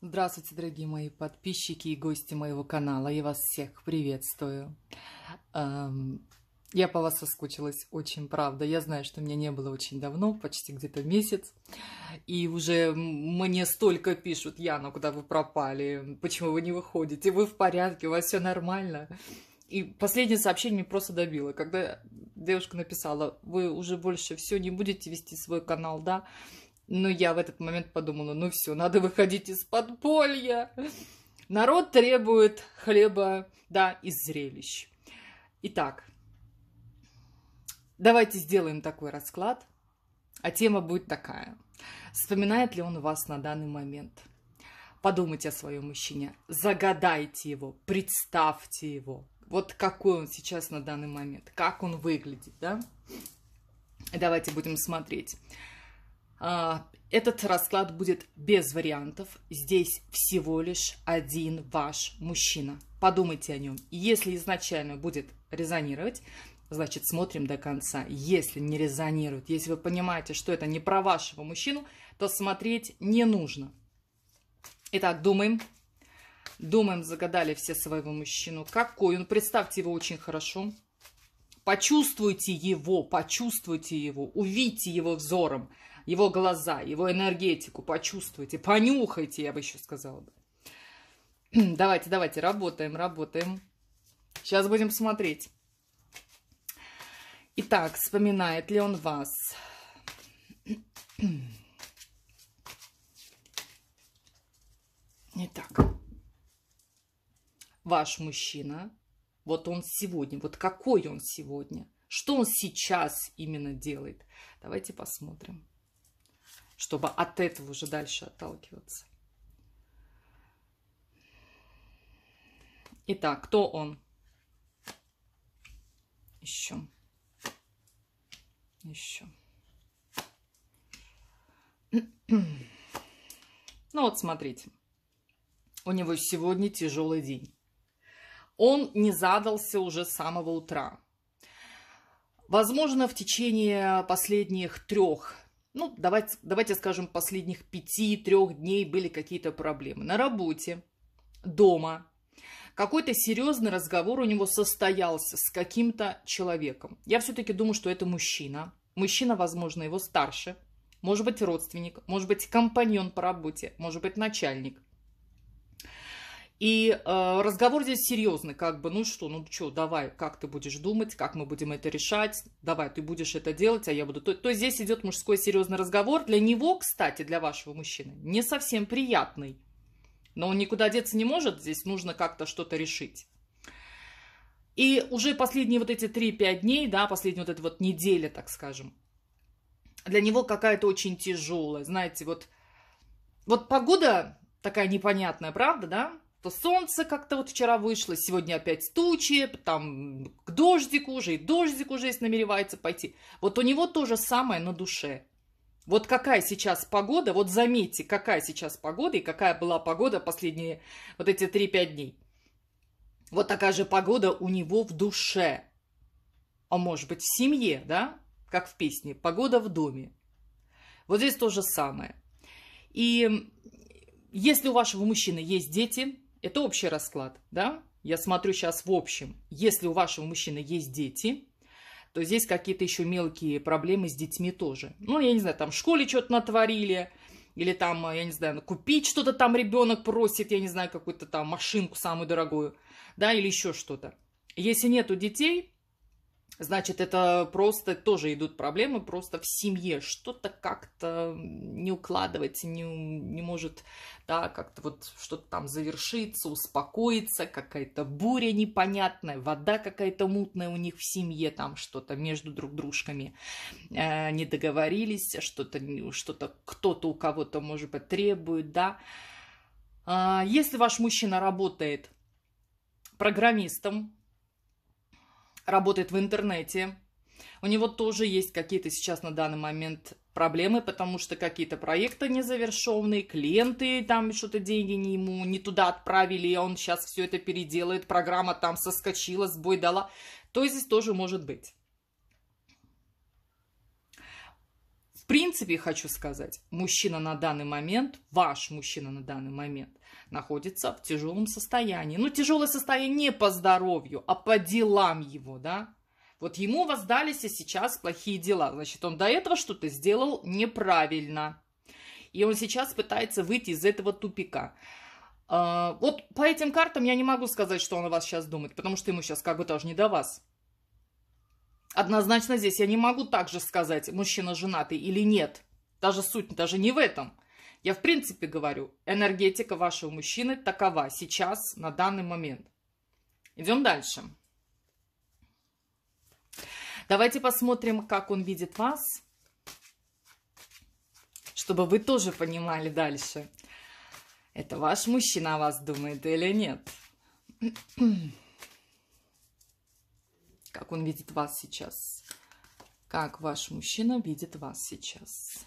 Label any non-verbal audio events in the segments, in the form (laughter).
Здравствуйте, дорогие мои подписчики и гости моего канала. Я вас всех приветствую. Эм, я по вас соскучилась очень, правда. Я знаю, что меня не было очень давно, почти где-то месяц. И уже мне столько пишут, Яна, куда вы пропали, почему вы не выходите, вы в порядке, у вас все нормально. И последнее сообщение меня просто добило, когда девушка написала, вы уже больше все не будете вести свой канал, да? Но ну, я в этот момент подумала, ну все, надо выходить из подполья. Народ требует хлеба, да, и зрелищ. Итак, давайте сделаем такой расклад, а тема будет такая. Вспоминает ли он вас на данный момент? Подумайте о своем мужчине, загадайте его, представьте его. Вот какой он сейчас на данный момент, как он выглядит, да? Давайте будем смотреть. А, этот расклад будет без вариантов. Здесь всего лишь один ваш мужчина. Подумайте о нем. Если изначально будет резонировать, значит смотрим до конца. Если не резонирует, если вы понимаете, что это не про вашего мужчину, то смотреть не нужно. Итак, думаем. Думаем, загадали все своего мужчину. Какой он? Представьте его очень хорошо. Почувствуйте его, почувствуйте его, увидьте его взором его глаза, его энергетику, почувствуйте, понюхайте, я бы еще сказала. (clears throat) Давайте, давайте, работаем, работаем. Сейчас будем смотреть. Итак, вспоминает ли он вас? (clears throat) Итак, ваш мужчина, вот он сегодня, вот какой он сегодня, что он сейчас именно делает. Давайте посмотрим чтобы от этого уже дальше отталкиваться. Итак, кто он? Еще. Еще. (clears throat) Ну вот смотрите, у него сегодня тяжелый день. Он не задался уже с самого утра. Возможно, в течение последних трех ну, давайте, давайте скажем, последних пяти-трех дней были какие-то проблемы. На работе, дома. Какой-то серьезный разговор у него состоялся с каким-то человеком. Я все-таки думаю, что это мужчина. Мужчина, возможно, его старше. Может быть, родственник, может быть, компаньон по работе, может быть, начальник. И э, разговор здесь серьезный, как бы, ну что, ну что, давай, как ты будешь думать, как мы будем это решать, давай, ты будешь это делать, а я буду... То, то есть здесь идет мужской серьезный разговор. Для него, кстати, для вашего мужчины, не совсем приятный. Но он никуда деться не может, здесь нужно как-то что-то решить. И уже последние вот эти 3-5 дней, да, последние вот эта вот неделя, так скажем, для него какая-то очень тяжелая. Знаете, вот, вот погода такая непонятная, правда, да? то солнце как-то вот вчера вышло, сегодня опять тучи, там к дождику уже, и дождик уже есть, намеревается пойти. Вот у него то же самое на душе. Вот какая сейчас погода, вот заметьте, какая сейчас погода и какая была погода последние вот эти 3-5 дней. Вот такая же погода у него в душе. А может быть в семье, да? Как в песне. Погода в доме. Вот здесь то же самое. И если у вашего мужчины есть дети, это общий расклад, да? Я смотрю сейчас в общем. Если у вашего мужчины есть дети, то здесь какие-то еще мелкие проблемы с детьми тоже. Ну, я не знаю, там в школе что-то натворили, или там, я не знаю, купить что-то там ребенок просит, я не знаю, какую-то там машинку самую дорогую, да, или еще что-то. Если нету детей, Значит, это просто тоже идут проблемы просто в семье. Что-то как-то не укладывается, не, не может, да, как-то вот что-то там завершиться, успокоиться, какая-то буря непонятная, вода какая-то мутная у них в семье, там что-то между друг дружками э, не договорились, что-то, что-то кто-то у кого-то, может быть, требует, да. Э, если ваш мужчина работает программистом, работает в интернете. У него тоже есть какие-то сейчас на данный момент проблемы, потому что какие-то проекты незавершенные, клиенты там что-то деньги не ему не туда отправили, он сейчас все это переделает, программа там соскочила, сбой дала. То есть здесь тоже может быть. принципе, хочу сказать, мужчина на данный момент, ваш мужчина на данный момент, находится в тяжелом состоянии. Ну, тяжелое состояние не по здоровью, а по делам его, да? Вот ему воздались сейчас плохие дела. Значит, он до этого что-то сделал неправильно. И он сейчас пытается выйти из этого тупика. А, вот по этим картам я не могу сказать, что он о вас сейчас думает, потому что ему сейчас как бы тоже не до вас. Однозначно здесь я не могу также сказать, мужчина женатый или нет. Даже суть даже не в этом. Я в принципе говорю, энергетика вашего мужчины такова сейчас, на данный момент. Идем дальше. Давайте посмотрим, как он видит вас, чтобы вы тоже понимали дальше. Это ваш мужчина о вас думает или нет? (clears throat) Как он видит вас сейчас? Как ваш мужчина видит вас сейчас?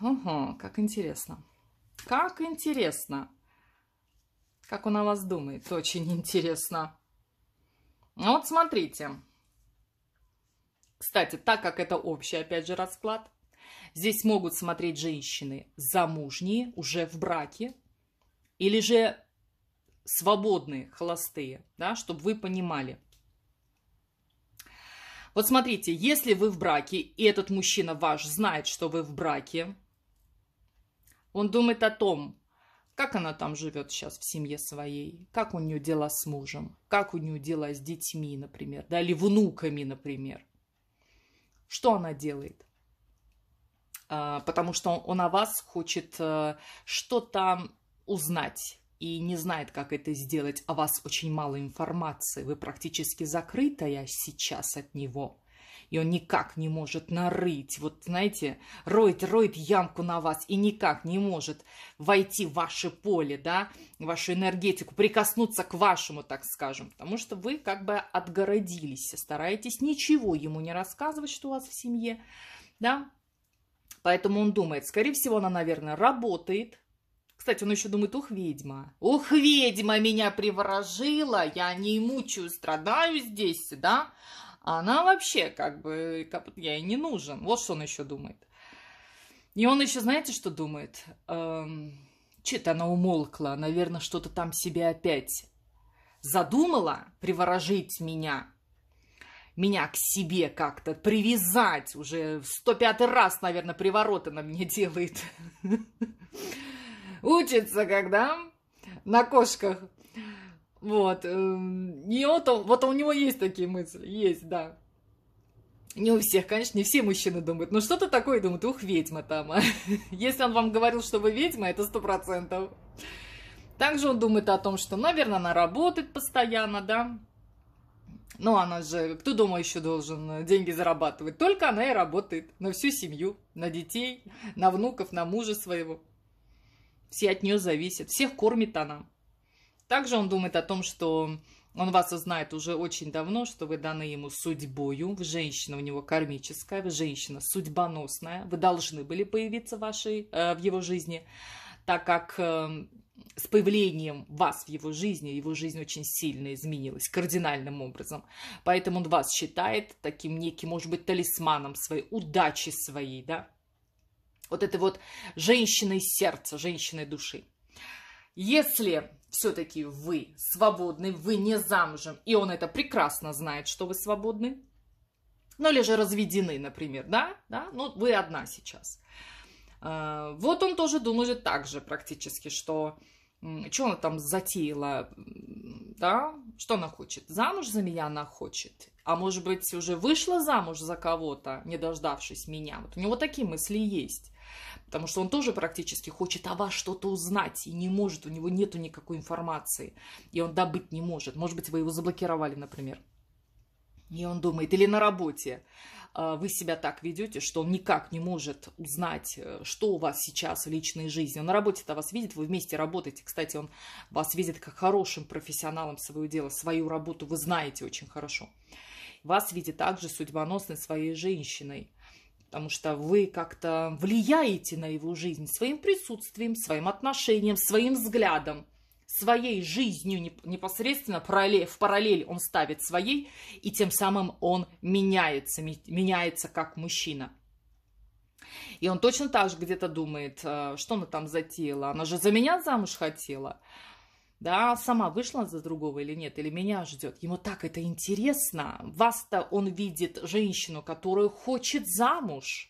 Ого, как интересно. Как интересно. Как он о вас думает, очень интересно. Ну вот смотрите. Кстати, так как это общий, опять же, расклад, здесь могут смотреть женщины замужние, уже в браке, или же свободные, холостые, да, чтобы вы понимали. Вот смотрите, если вы в браке, и этот мужчина ваш знает, что вы в браке, он думает о том, как она там живет сейчас в семье своей, как у нее дела с мужем, как у нее дела с детьми, например, да, или внуками, например. Что она делает? А, потому что он о вас хочет э, что-то узнать, и не знает, как это сделать, а вас очень мало информации, вы практически закрытая сейчас от него, и он никак не может нарыть, вот знаете, роет, роет ямку на вас и никак не может войти в ваше поле, да, вашу энергетику, прикоснуться к вашему, так скажем, потому что вы как бы отгородились, стараетесь ничего ему не рассказывать, что у вас в семье, да, поэтому он думает, скорее всего, она, наверное, работает, кстати, он еще думает, ух, ведьма. Ух, ведьма меня приворожила, я не мучаю, страдаю здесь, да? она вообще как бы, как, я ей не нужен. Вот что он еще думает. И он еще, знаете, что думает? Эм, Че-то она умолкла, наверное, что-то там себе опять задумала приворожить меня, меня к себе как-то привязать. Уже в 105 раз, наверное, привороты на мне делает. (laughs) (laughs) учится, когда на кошках. Вот. Эм, и вот, он, вот у него есть такие мысли. Есть, да. Не у всех, конечно, не все мужчины думают. Но что-то такое думают, ух, ведьма там. А. (laughs) Если он вам говорил, что вы ведьма, это сто процентов. Также он думает о том, что, наверное, она работает постоянно, да. Ну, она же, кто дома еще должен э, деньги зарабатывать? Только она и работает на всю семью, на детей, на внуков, на мужа своего. Все от нее зависят, всех кормит она. Также он думает о том, что он вас знает уже очень давно, что вы даны ему судьбою. Вы женщина у него кармическая, вы женщина судьбоносная. Вы должны были появиться в, вашей, э, в его жизни, так как э, с появлением вас в его жизни, его жизнь очень сильно изменилась, кардинальным образом. Поэтому он вас считает таким неким, может быть, талисманом своей, удачи своей, да, вот этой вот женщиной сердца, женщиной души. Если все-таки вы свободны, вы не замужем, и он это прекрасно знает, что вы свободны, ну или же разведены, например, да, да, ну вы одна сейчас. А, вот он тоже думает так же практически, что что она там затеяла, да, что она хочет, замуж за меня она хочет, а может быть уже вышла замуж за кого-то, не дождавшись меня, вот у него такие мысли есть потому что он тоже практически хочет о вас что-то узнать и не может, у него нету никакой информации, и он добыть не может. Может быть, вы его заблокировали, например. И он думает, или на работе а, вы себя так ведете, что он никак не может узнать, э, что у вас сейчас в личной жизни. Он на работе-то вас видит, вы вместе работаете. Кстати, он вас видит как хорошим профессионалом своего дела, свою работу вы знаете очень хорошо. Вас видит также судьбоносной своей женщиной – потому что вы как-то влияете на его жизнь своим присутствием, своим отношением, своим взглядом, своей жизнью непосредственно в параллель он ставит своей, и тем самым он меняется, меняется как мужчина. И он точно так же где-то думает, э, что она там затеяла, она же за меня замуж хотела да, сама вышла за другого или нет, или меня ждет. Ему так это интересно. Вас-то он видит женщину, которую хочет замуж.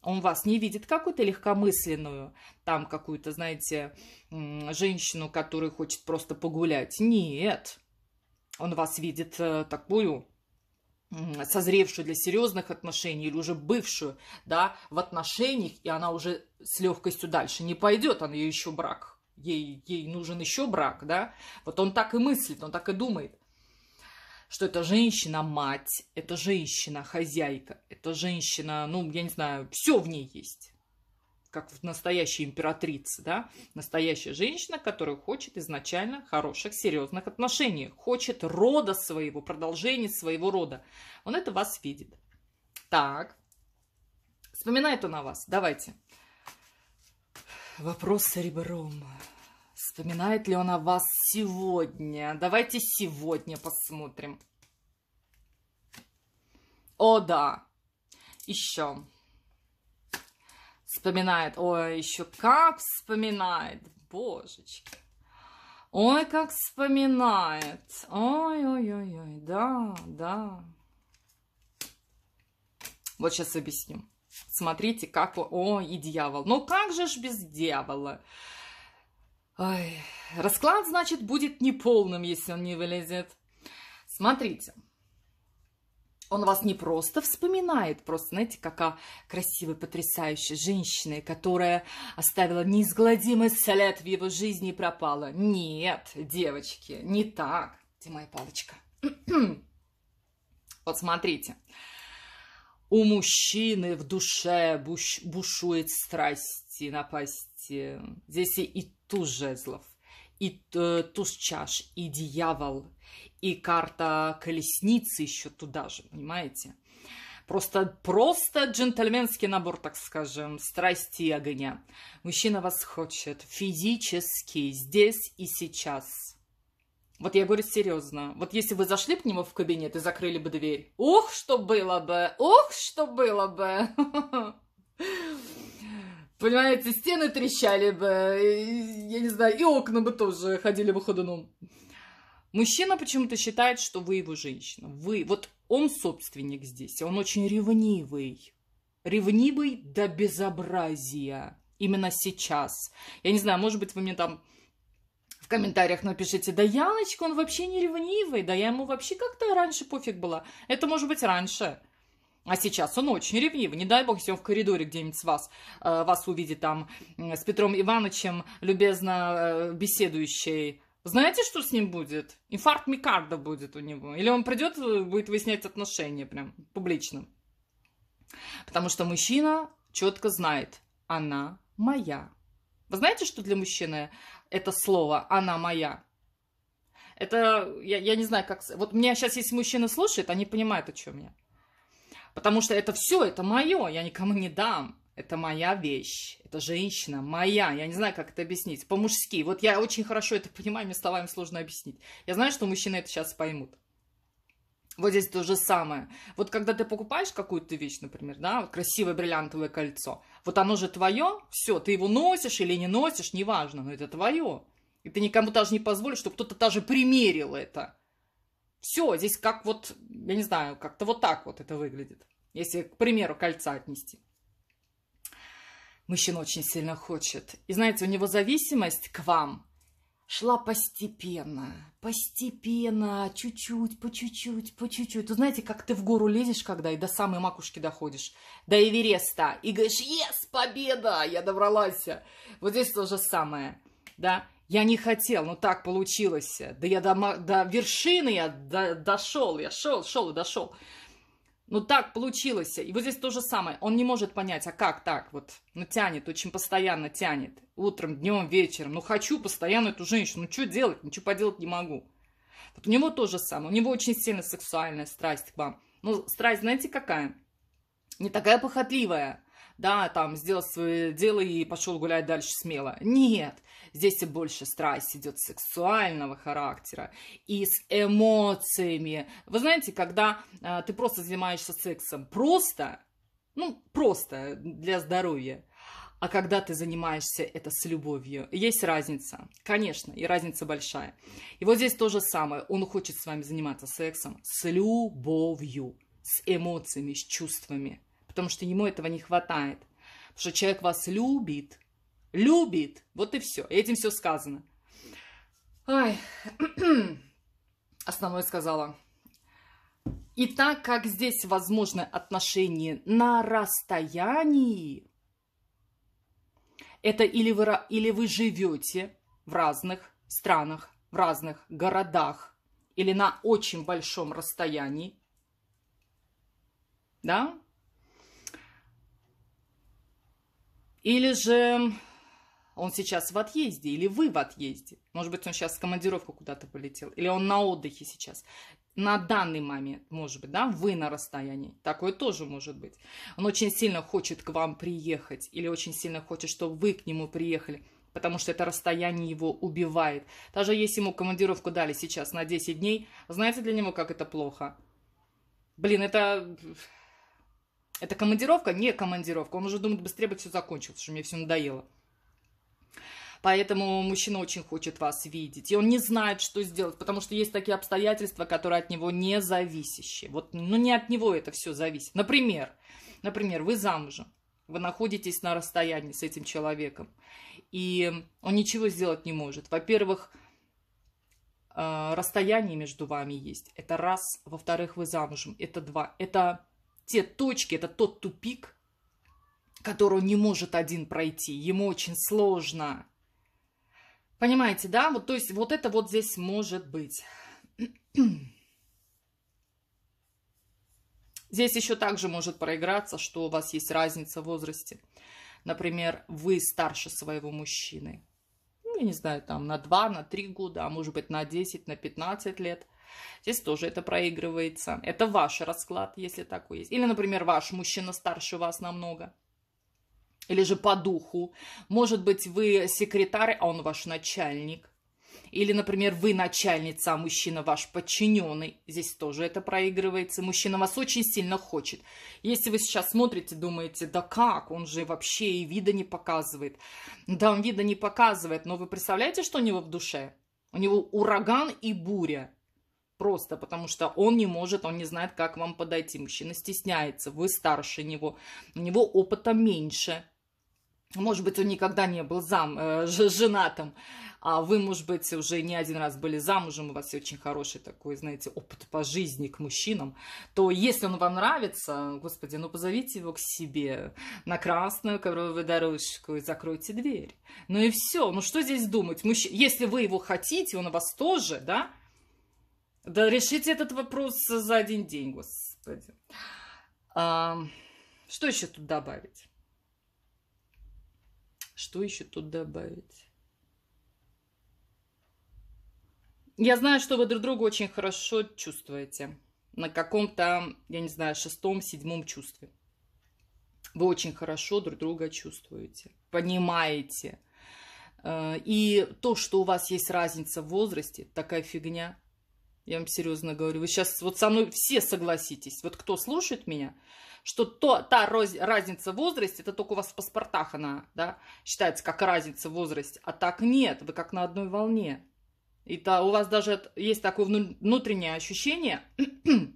Он вас не видит какую-то легкомысленную, там какую-то, знаете, женщину, которая хочет просто погулять. Нет. Он вас видит э, такую созревшую для серьезных отношений или уже бывшую, да, в отношениях, и она уже с легкостью дальше не пойдет, она а ее еще брак ей, ей нужен еще брак, да, вот он так и мыслит, он так и думает, что это женщина мать, это женщина хозяйка, это женщина, ну, я не знаю, все в ней есть как настоящая императрица, да, настоящая женщина, которая хочет изначально хороших, серьезных отношений, хочет рода своего, продолжения своего рода. Он это вас видит. Так, вспоминает он о вас. Давайте. Вопрос с ребром. Вспоминает ли он о вас сегодня? Давайте сегодня посмотрим. О, да. Еще. Вспоминает. Ой, еще как вспоминает. Божечки. Ой, как вспоминает. Ой-ой-ой-ой. Да, да. Вот сейчас объясню. Смотрите, как... О, и дьявол. Но как же ж без дьявола? Ой. Расклад, значит, будет неполным, если он не вылезет. Смотрите. Он вас не просто вспоминает, просто, знаете, какая красивая, потрясающая женщина, которая оставила неизгладимый след в его жизни и пропала. Нет, девочки, не так. Где моя палочка? (clears throat) вот смотрите. Смотрите. У мужчины в душе буш, бушует страсти, напасти. Здесь и, и туз жезлов, и э, туз чаш, и дьявол, и карта колесницы еще туда же, понимаете? Просто, просто джентльменский набор, так скажем, страсти и огня. Мужчина вас хочет физически, здесь и сейчас. Вот я говорю серьезно. Вот если вы зашли к нему в кабинет и закрыли бы дверь. Ох, что было бы! Ох, что было бы! (laughs) Понимаете, стены трещали бы, я не знаю, и окна бы тоже ходили бы ходуном. Мужчина почему-то считает, что вы его женщина. Вы, вот он собственник здесь, он очень ревнивый. Ревнивый до безобразия. Именно сейчас. Я не знаю, может быть, вы мне там в комментариях напишите, да Яночка, он вообще не ревнивый, да я ему вообще как-то раньше пофиг была. Это может быть раньше. А сейчас он очень ревнивый. Не дай бог, если он в коридоре где-нибудь с вас, э, вас увидит там с Петром Ивановичем, любезно э, беседующий. Знаете, что с ним будет? Инфаркт Микарда будет у него. Или он придет, э, будет выяснять отношения прям публично. Потому что мужчина четко знает, она моя. Вы знаете, что для мужчины это слово «она моя». Это, я, я не знаю, как... Вот меня сейчас, если мужчина слушает, они понимают, о чем я. Потому что это все, это мое, я никому не дам. Это моя вещь, это женщина, моя. Я не знаю, как это объяснить. По-мужски. Вот я очень хорошо это понимаю, мне словами сложно объяснить. Я знаю, что мужчины это сейчас поймут. Вот здесь то же самое. Вот когда ты покупаешь какую-то вещь, например, да, вот красивое бриллиантовое кольцо, вот оно же твое, все, ты его носишь или не носишь, неважно, но это твое. И ты никому даже не позволишь, чтобы кто-то даже примерил это. Все, здесь как вот, я не знаю, как-то вот так вот это выглядит. Если, к примеру, кольца отнести. Мужчина очень сильно хочет. И знаете, у него зависимость к вам шла постепенно, постепенно, чуть-чуть, по чуть-чуть, по чуть-чуть. Вы знаете, как ты в гору лезешь, когда и до самой макушки доходишь, до Эвереста, и говоришь, ес, победа, я добралась. Вот здесь то же самое, да. Я не хотел, но так получилось. Да я до, до вершины я до, дошел, я шел, шел и дошел ну так получилось. И вот здесь то же самое. Он не может понять, а как так вот? Ну тянет, очень постоянно тянет. Утром, днем, вечером. Ну хочу постоянно эту женщину. Ну что делать? Ничего поделать не могу. Вот у него то же самое. У него очень сильная сексуальная страсть к вам. Ну, страсть, знаете, какая? Не такая похотливая да, там, сделал свое дело и пошел гулять дальше смело. Нет, здесь и больше страсть идет сексуального характера и с эмоциями. Вы знаете, когда э, ты просто занимаешься сексом просто, ну, просто для здоровья, а когда ты занимаешься это с любовью. Есть разница, конечно, и разница большая. И вот здесь то же самое. Он хочет с вами заниматься сексом с любовью, с эмоциями, с чувствами потому что ему этого не хватает. Потому что человек вас любит. Любит. Вот и все. Этим все сказано. Ай, (clears throat) основное сказала. И так как здесь возможны отношения на расстоянии, это или вы, или вы живете в разных странах, в разных городах, или на очень большом расстоянии, да, Или же он сейчас в отъезде, или вы в отъезде. Может быть, он сейчас в командировку куда-то полетел, или он на отдыхе сейчас. На данный момент, может быть, да, вы на расстоянии. Такое тоже может быть. Он очень сильно хочет к вам приехать, или очень сильно хочет, чтобы вы к нему приехали потому что это расстояние его убивает. Даже если ему командировку дали сейчас на 10 дней, знаете для него, как это плохо? Блин, это это командировка? Не командировка. Он уже думает, быстрее бы все закончилось, что мне все надоело. Поэтому мужчина очень хочет вас видеть. И он не знает, что сделать, потому что есть такие обстоятельства, которые от него не зависящие. Вот, ну, не от него это все зависит. Например, например, вы замужем, вы находитесь на расстоянии с этим человеком, и он ничего сделать не может. Во-первых, э, расстояние между вами есть. Это раз. Во-вторых, вы замужем. Это два. Это те точки, это тот тупик, который не может один пройти. Ему очень сложно. Понимаете, да? Вот, то есть вот это вот здесь может быть. (clears throat) Здесь еще также может проиграться, что у вас есть разница в возрасте. Например, вы старше своего мужчины. Ну, я не знаю, там на 2, на 3 года, а может быть на 10, на 15 лет – Здесь тоже это проигрывается. Это ваш расклад, если такой есть. Или, например, ваш мужчина старше вас намного. Или же по духу. Может быть, вы секретарь, а он ваш начальник. Или, например, вы начальница, а мужчина ваш подчиненный. Здесь тоже это проигрывается. Мужчина вас очень сильно хочет. Если вы сейчас смотрите, думаете, да как, он же вообще и вида не показывает. Да, он вида не показывает, но вы представляете, что у него в душе? У него ураган и буря. Просто потому что он не может, он не знает, как вам подойти. Мужчина стесняется, вы старше него, у него опыта меньше. Может быть, он никогда не был зам, э, женатым, а вы, может быть, уже не один раз были замужем, у вас очень хороший такой, знаете, опыт по жизни к мужчинам, то если он вам нравится, господи, ну позовите его к себе на красную ковровую дорожку и закройте дверь. Ну и все, ну что здесь думать? Мужч... Если вы его хотите, он у вас тоже, да, да решите этот вопрос за один день, господи. А, что еще тут добавить? Что еще тут добавить? Я знаю, что вы друг друга очень хорошо чувствуете. На каком-то, я не знаю, шестом, седьмом чувстве. Вы очень хорошо друг друга чувствуете, понимаете. Э, и то, что у вас есть разница в возрасте, такая фигня – я вам серьезно говорю. Вы сейчас вот со мной все согласитесь. Вот кто слушает меня, что то, та роз, разница в возрасте, это только у вас в паспортах она да, считается как разница в возрасте. А так нет, вы как на одной волне. И то, у вас даже есть такое внутреннее ощущение,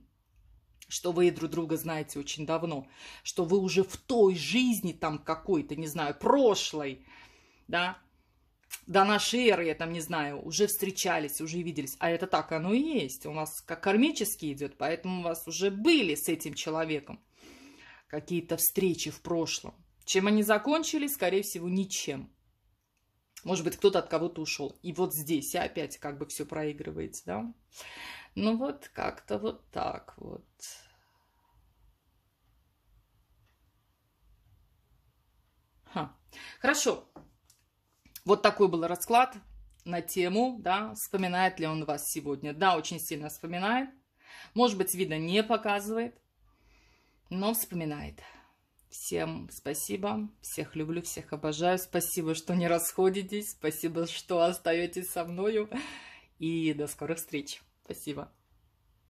(clears throat) что вы друг друга знаете очень давно, что вы уже в той жизни там какой-то, не знаю, прошлой, да, до нашей эры, я там не знаю, уже встречались, уже виделись. А это так оно и есть. У нас как кармически идет, поэтому у вас уже были с этим человеком какие-то встречи в прошлом. Чем они закончились, скорее всего, ничем. Может быть, кто-то от кого-то ушел. И вот здесь опять как бы все проигрывается, да? Ну вот как-то вот так вот. Ха. Хорошо. Вот такой был расклад на тему, да, вспоминает ли он вас сегодня. Да, очень сильно вспоминает. Может быть, видно, не показывает, но вспоминает. Всем спасибо, всех люблю, всех обожаю. Спасибо, что не расходитесь, спасибо, что остаетесь со мною. И до скорых встреч. Спасибо.